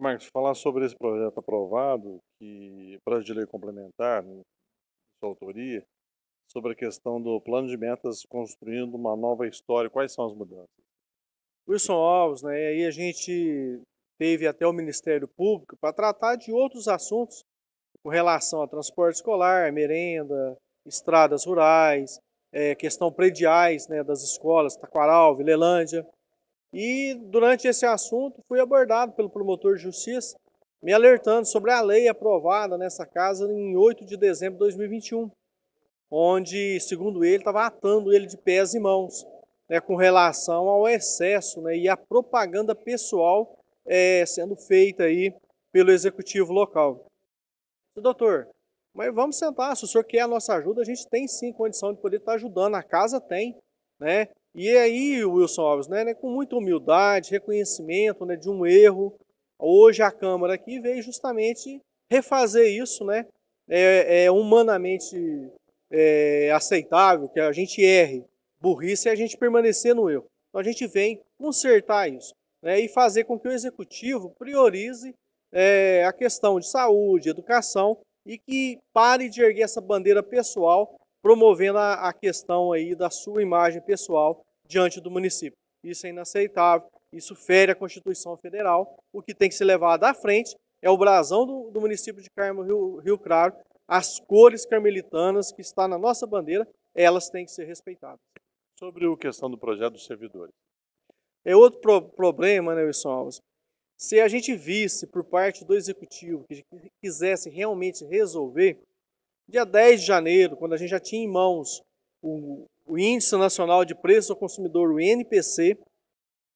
Marcos, falar sobre esse projeto aprovado, que projeto de lei complementar, né, sua autoria, sobre a questão do plano de metas construindo uma nova história. Quais são as mudanças? Wilson Alves, né? aí a gente teve até o Ministério Público para tratar de outros assuntos com relação a transporte escolar, merenda, estradas rurais, é, questão prediais né, das escolas, Taquaral, Vilelândia. E durante esse assunto fui abordado pelo promotor de justiça, me alertando sobre a lei aprovada nessa casa em 8 de dezembro de 2021, onde, segundo ele, estava atando ele de pés e mãos né, com relação ao excesso né, e à propaganda pessoal é, sendo feita aí pelo executivo local. Doutor, mas vamos sentar, se o senhor quer a nossa ajuda, a gente tem sim condição de poder estar tá ajudando, a casa tem, né? E aí, Wilson Alves, né, né, com muita humildade, reconhecimento né, de um erro, hoje a Câmara aqui veio justamente refazer isso, né, é, é humanamente é, aceitável que a gente erre, burrice é a gente permanecer no erro. Então a gente vem consertar isso né, e fazer com que o Executivo priorize é, a questão de saúde, educação e que pare de erguer essa bandeira pessoal promovendo a, a questão aí da sua imagem pessoal diante do município. Isso é inaceitável, isso fere a Constituição Federal. O que tem que ser levado à frente é o brasão do, do município de Carmo Rio, Rio Claro, as cores carmelitanas que está na nossa bandeira, elas têm que ser respeitadas. Sobre a questão do projeto dos servidores. É outro pro problema, né, Wilson Alves? Se a gente visse por parte do executivo que quisesse realmente resolver, dia 10 de janeiro, quando a gente já tinha em mãos o, o Índice Nacional de Preço ao Consumidor, o INPC,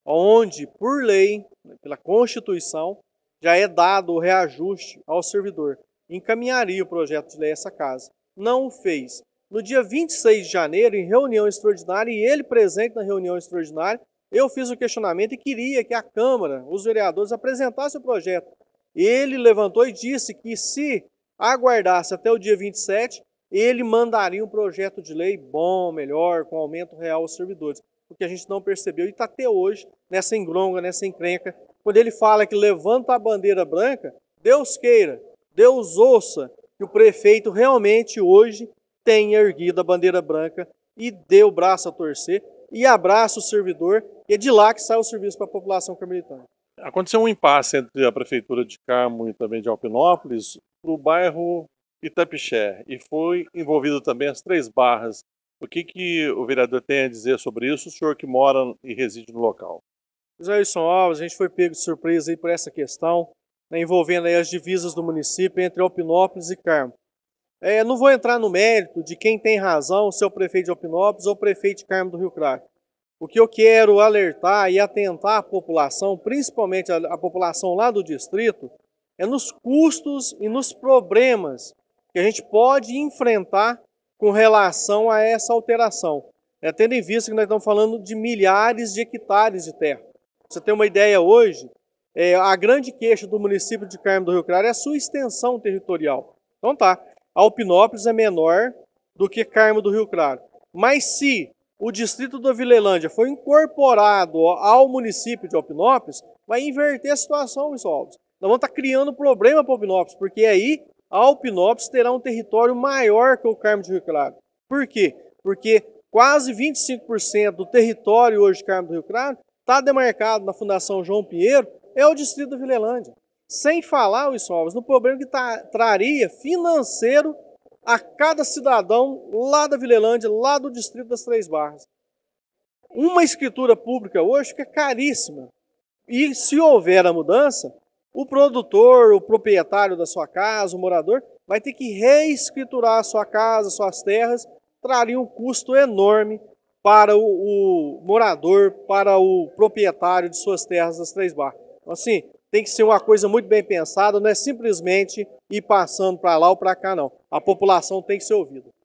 onde, por lei, né, pela Constituição, já é dado o reajuste ao servidor. Encaminharia o projeto de lei a essa casa. Não o fez. No dia 26 de janeiro, em reunião extraordinária, e ele presente na reunião extraordinária, eu fiz o questionamento e queria que a Câmara, os vereadores, apresentassem o projeto. Ele levantou e disse que se aguardasse até o dia 27, ele mandaria um projeto de lei bom, melhor, com aumento real aos servidores. O que a gente não percebeu e está até hoje nessa engronga, nessa encrenca. Quando ele fala que levanta a bandeira branca, Deus queira, Deus ouça que o prefeito realmente hoje tenha erguido a bandeira branca e dê o braço a torcer e abraça o servidor. E é de lá que sai o serviço para a população carmelitana. Aconteceu um impasse entre a prefeitura de Carmo e também de Alpinópolis para o bairro Itapixé e foi envolvido também as três barras. O que, que o vereador tem a dizer sobre isso, o senhor que mora e reside no local? Jailson Alves, a gente foi pego de surpresa aí por essa questão, né, envolvendo aí as divisas do município entre Alpinópolis e Carmo. É, não vou entrar no mérito de quem tem razão, se é o prefeito de Alpinópolis ou o prefeito de Carmo do Rio Crato. O que eu quero alertar e atentar à população, principalmente a, a população lá do distrito, é nos custos e nos problemas que a gente pode enfrentar com relação a essa alteração. Né? tendo em vista que nós estamos falando de milhares de hectares de terra. Você tem uma ideia hoje, é, a grande queixa do município de Carmo do Rio Claro é a sua extensão territorial. Então tá, Alpinópolis é menor do que Carmo do Rio Claro. Mas se o distrito da Vilelândia foi incorporado ao município de Alpinópolis, vai inverter a situação, pessoal. Nós vamos estar criando problema para Alpinópolis, porque aí Alpinópolis terá um território maior que o Carmo do Rio Claro. Por quê? Porque quase 25% do território hoje de Carmo do Rio Claro está demarcado na Fundação João Pinheiro, é o distrito da Vilelândia. Sem falar, Wilson Alves, no problema que tá, traria financeiro a cada cidadão lá da Vilelândia, lá do distrito das Três Barras. Uma escritura pública hoje fica caríssima. E se houver a mudança, o produtor, o proprietário da sua casa, o morador, vai ter que reescriturar a sua casa, suas terras, traria um custo enorme para o, o morador, para o proprietário de suas terras das Três Barras. Então, assim, tem que ser uma coisa muito bem pensada, não é simplesmente ir passando para lá ou para cá, não. A população tem que ser ouvida.